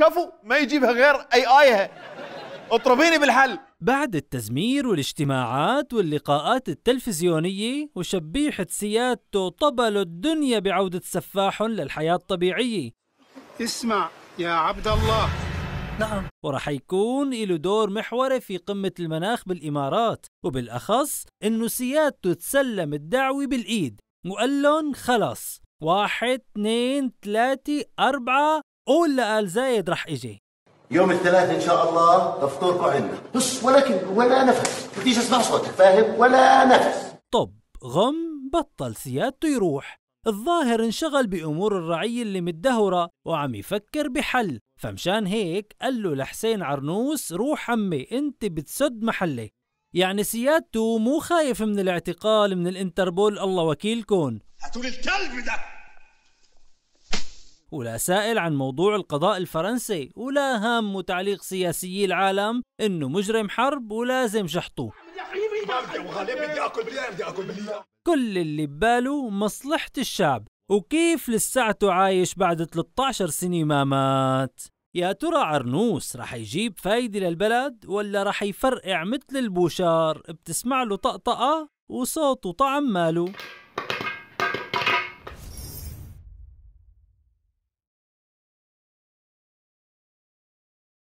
كفو ما يجيبها غير اي ايها اطربيني بالحل بعد التزمير والاجتماعات واللقاءات التلفزيونية وشبيحة سيادته طبل الدنيا بعودة سفاح للحياة الطبيعية اسمع يا عبد الله نعم ورح يكون له دور محوري في قمة المناخ بالإمارات وبالأخص إنه سيادته تسلم الدعوة بالإيد وقال لهم خلص واحد اثنين ثلاثة أربعة قول لآل زايد رح إجي يوم الثلاثاء ان شاء الله تفطوركم عندنا بس ولكن ولا نفس بديش اسمع صوتك فاهم ولا نفس طب غم بطل سيادته يروح الظاهر انشغل بأمور الرعية اللي متدهورة وعم يفكر بحل فمشان هيك قال له لحسين عرنوس روح عمي انت بتسد محلي يعني سيادته مو خايف من الاعتقال من الانتربول الله وكيلكم هاتوا الكلب ده ولا سائل عن موضوع القضاء الفرنسي ولا هام تعليق سياسيي العالم انه مجرم حرب ولازم شحطوه كل اللي بباله مصلحة الشعب وكيف لساته عايش بعد 13 سنة ما مات يا ترى عرنوس رح يجيب فايدة للبلد ولا رح يفرقع مثل البوشار بتسمع له طقطقة وصوت وطعم ماله